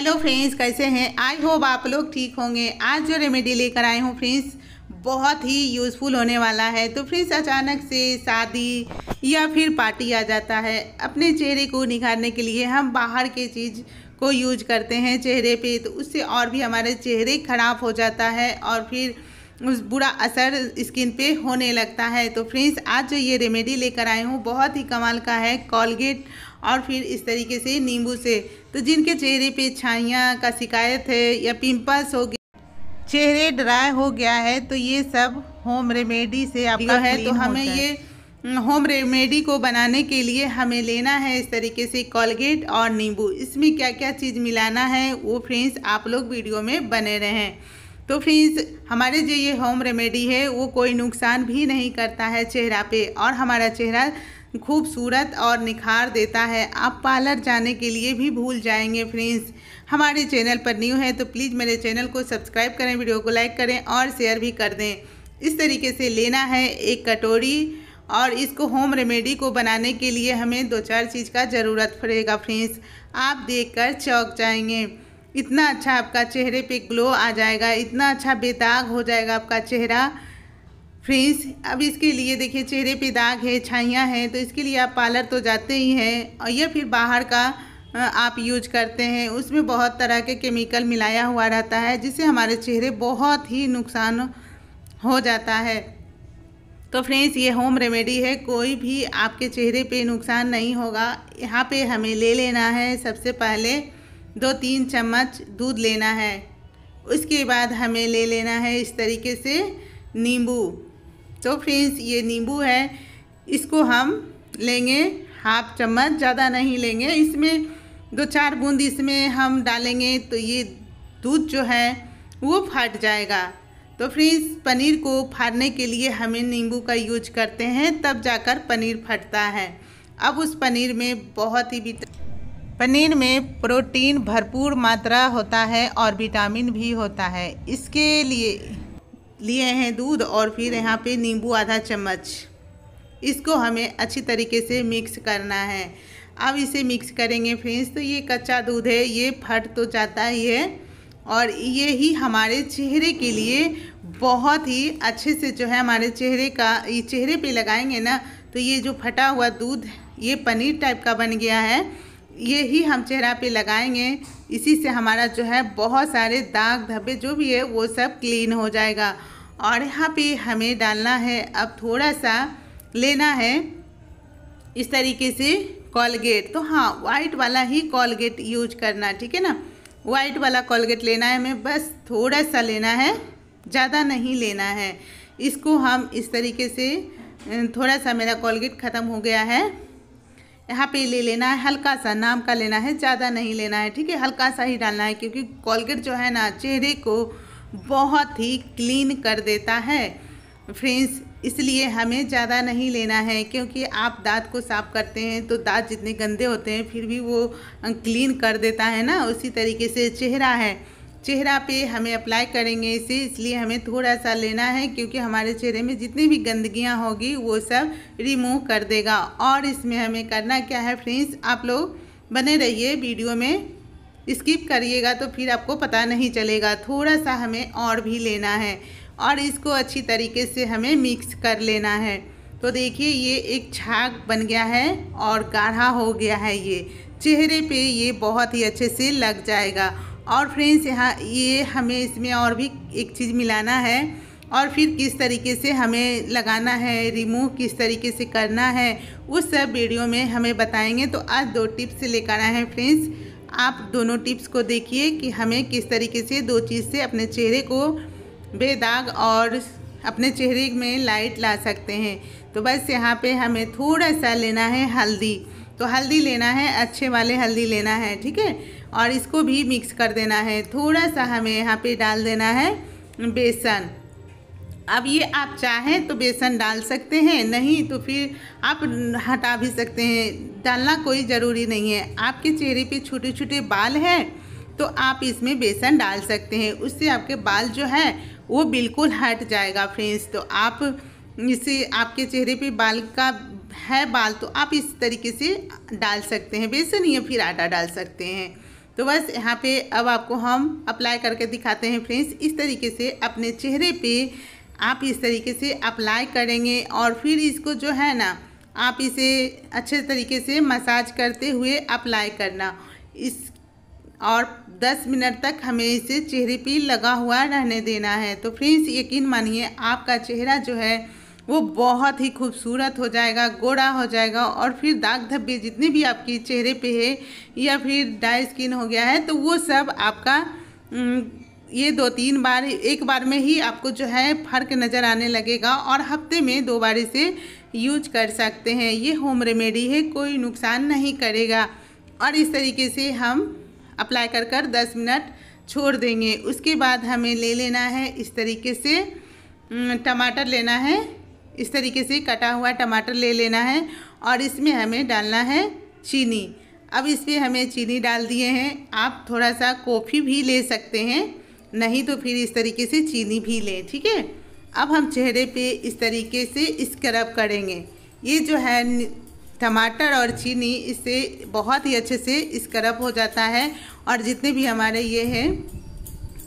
hello friends कैसे हैं I hope आप लोग ठीक होंगे आज जो रेमेडी लेकर आए हूँ फ्रेंड्स बहुत ही यूज़फुल होने वाला है तो फ्रेंड्स अचानक से शादी या फिर पार्टी आ जाता है अपने चेहरे को निखारने के लिए हम बाहर के चीज़ को यूज करते हैं चेहरे पे तो उससे और भी हमारे चेहरे ख़राब हो जाता है और फिर उस बुरा असर स्किन पे होने लगता है तो फ्रेंड्स आज जो ये रेमेडी लेकर आए हूँ बहुत ही कमाल का है कॉलगेट और फिर इस तरीके से नींबू से तो जिनके चेहरे पे छाइयाँ का शिकायत है या पिंपल्स हो गया चेहरे ड्राई हो गया है तो ये सब होम रेमेडी से आपका है तो हमें ये हम्म, होम रेमेडी को बनाने के लिए हमें लेना है इस तरीके से कॉलगेट और नींबू इसमें क्या क्या चीज़ मिलाना है वो फ्रेंड्स आप लोग वीडियो में बने रहें तो फ्रेंड्स हमारे जो ये होम रेमेडी है वो कोई नुकसान भी नहीं करता है चेहरा पे और हमारा चेहरा खूबसूरत और निखार देता है आप पार्लर जाने के लिए भी भूल जाएंगे फ्रेंड्स हमारे चैनल पर न्यू है तो प्लीज़ मेरे चैनल को सब्सक्राइब करें वीडियो को लाइक करें और शेयर भी कर दें इस तरीके से लेना है एक कटोरी और इसको होम रेमेडी को बनाने के लिए हमें दो चार चीज़ का ज़रूरत पड़ेगा फ्रेंड्स आप देखकर चौक जाएंगे इतना अच्छा आपका चेहरे पे ग्लो आ जाएगा इतना अच्छा बेदाग हो जाएगा आपका चेहरा फ्रेंड्स अब इसके लिए देखिए चेहरे पे दाग है छाइयाँ हैं तो इसके लिए आप पार्लर तो जाते ही हैं और या फिर बाहर का आप यूज करते हैं उसमें बहुत तरह के केमिकल मिलाया हुआ रहता है जिससे हमारे चेहरे बहुत ही नुकसान हो जाता है तो फ्रेंड्स ये होम रेमेडी है कोई भी आपके चेहरे पे नुकसान नहीं होगा यहाँ पे हमें ले लेना है सबसे पहले दो तीन चम्मच दूध लेना है उसके बाद हमें ले लेना है इस तरीके से नींबू तो फ्रेंड्स ये नींबू है इसको हम लेंगे हाफ चम्मच ज़्यादा नहीं लेंगे इसमें दो चार बूंद इसमें हम डालेंगे तो ये दूध जो है वो फट जाएगा तो फ्रेंड्स पनीर को फाड़ने के लिए हमें नींबू का यूज करते हैं तब जाकर पनीर फटता है अब उस पनीर में बहुत ही विट पनीर में प्रोटीन भरपूर मात्रा होता है और विटामिन भी होता है इसके लिए लिए हैं दूध और फिर यहाँ पे नींबू आधा चम्मच इसको हमें अच्छी तरीके से मिक्स करना है अब इसे मिक्स करेंगे फ्रेंड्स तो ये कच्चा दूध है ये फट तो जाता ही है और ये ही हमारे चेहरे के लिए बहुत ही अच्छे से जो है हमारे चेहरे का ये चेहरे पे लगाएंगे ना तो ये जो फटा हुआ दूध ये पनीर टाइप का बन गया है ये ही हम चेहरा पे लगाएंगे इसी से हमारा जो है बहुत सारे दाग धब्बे जो भी है वो सब क्लीन हो जाएगा और यहाँ पे हमें डालना है अब थोड़ा सा लेना है इस तरीके से कॉलगेट तो हाँ वाइट वाला ही कॉलगेट यूज करना ठीक है ना वाइट वाला कॉलगेट लेना है हमें बस थोड़ा सा लेना है ज़्यादा नहीं लेना है इसको हम इस तरीके से थोड़ा सा मेरा कॉलगेट ख़त्म हो गया है यहाँ पे ले लेना है हल्का सा नाम का लेना है ज़्यादा नहीं लेना है ठीक है हल्का सा ही डालना है क्योंकि कॉलगेट जो है ना चेहरे को बहुत ही क्लीन कर देता है फ्रेंड्स इसलिए हमें ज़्यादा नहीं लेना है क्योंकि आप दांत को साफ करते हैं तो दांत जितने गंदे होते हैं फिर भी वो क्लीन कर देता है ना उसी तरीके से चेहरा है चेहरा पे हमें अप्लाई करेंगे इसे इसलिए हमें थोड़ा सा लेना है क्योंकि हमारे चेहरे में जितनी भी गंदगियाँ होगी वो सब रिमूव कर देगा और इसमें हमें करना क्या है फ्रेंड्स आप लोग बने रहिए वीडियो में स्किप करिएगा तो फिर आपको पता नहीं चलेगा थोड़ा सा हमें और भी लेना है और इसको अच्छी तरीके से हमें मिक्स कर लेना है तो देखिए ये एक छाग बन गया है और गाढ़ा हो गया है ये चेहरे पे ये बहुत ही अच्छे से लग जाएगा और फ्रेंड्स यहाँ ये हमें इसमें और भी एक चीज़ मिलाना है और फिर किस तरीके से हमें लगाना है रिमूव किस तरीके से करना है उस सब वीडियो में हमें बताएंगे तो आज दो टिप्स लेकर आए हैं फ्रेंड्स आप दोनों टिप्स को देखिए कि हमें किस तरीके से दो चीज़ से अपने चेहरे को बेदाग और अपने चेहरे में लाइट ला सकते हैं तो बस यहाँ पे हमें थोड़ा सा लेना है हल्दी तो हल्दी लेना है अच्छे वाले हल्दी लेना है ठीक है और इसको भी मिक्स कर देना है थोड़ा सा हमें यहाँ पे डाल देना है बेसन अब ये आप चाहें तो बेसन डाल सकते हैं नहीं तो फिर आप हटा भी सकते हैं डालना कोई ज़रूरी नहीं है आपके चेहरे पे छोटे छोटे बाल हैं तो आप इसमें बेसन डाल सकते हैं उससे आपके बाल जो है वो बिल्कुल हट जाएगा फ्रेंड्स तो आप इसे आपके चेहरे पे बाल का है बाल तो आप इस तरीके से डाल सकते हैं बेसन या फिर आटा डाल सकते हैं तो बस यहाँ पे अब आपको हम अप्लाई करके दिखाते हैं फ्रेंड्स इस तरीके से अपने चेहरे पे आप इस तरीके से अप्लाई करेंगे और फिर इसको जो है ना आप इसे अच्छे तरीके से मसाज करते हुए अप्लाई करना इस और 10 मिनट तक हमें इसे चेहरे पे लगा हुआ रहने देना है तो फ्रेंड्स यकीन मानिए आपका चेहरा जो है वो बहुत ही खूबसूरत हो जाएगा गोरा हो जाएगा और फिर दाग धब्बे जितने भी आपके चेहरे पे है या फिर डाई स्किन हो गया है तो वो सब आपका ये दो तीन बार एक बार में ही आपको जो है फ़र्क नज़र आने लगेगा और हफ्ते में दो बार इसे यूज कर सकते हैं ये होम रेमेडी है कोई नुकसान नहीं करेगा और इस तरीके से हम अप्लाई कर कर दस मिनट छोड़ देंगे उसके बाद हमें ले लेना है इस तरीके से टमाटर लेना है इस तरीके से कटा हुआ टमाटर ले लेना है और इसमें हमें डालना है चीनी अब इसमें हमें चीनी डाल दिए हैं आप थोड़ा सा कॉफ़ी भी ले सकते हैं नहीं तो फिर इस तरीके से चीनी भी लें ठीक है अब हम चेहरे पे इस तरीके से स्क्रब करेंगे ये जो है टमाटर और चीनी इससे बहुत ही अच्छे से स्क्रब हो जाता है और जितने भी हमारे ये हैं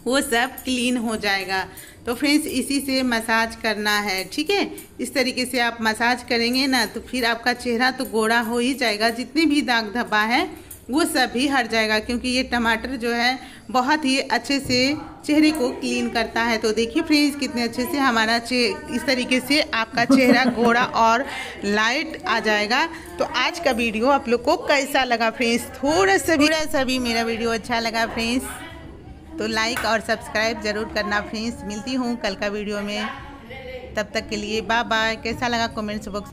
वो सब क्लीन हो जाएगा तो फ्रेंड्स इसी से मसाज करना है ठीक है इस तरीके से आप मसाज करेंगे ना तो फिर आपका चेहरा तो गोरा हो ही जाएगा जितने भी दाग धब्बा है वो सभी हट जाएगा क्योंकि ये टमाटर जो है बहुत ही अच्छे से चेहरे को क्लीन करता है तो देखिए फ्रेंड्स कितने अच्छे से हमारा चे इस तरीके से आपका चेहरा गोरा और लाइट आ जाएगा तो आज का वीडियो आप लोग को कैसा लगा फ्रेंड्स थोड़ा सा भी थोड़ा सा भी मेरा वीडियो अच्छा लगा फ्रेंड्स तो लाइक और सब्सक्राइब ज़रूर करना फ्रेंड्स मिलती हूँ कल का वीडियो में तब तक के लिए बाय बाय कैसा लगा कमेंट्स बॉक्स में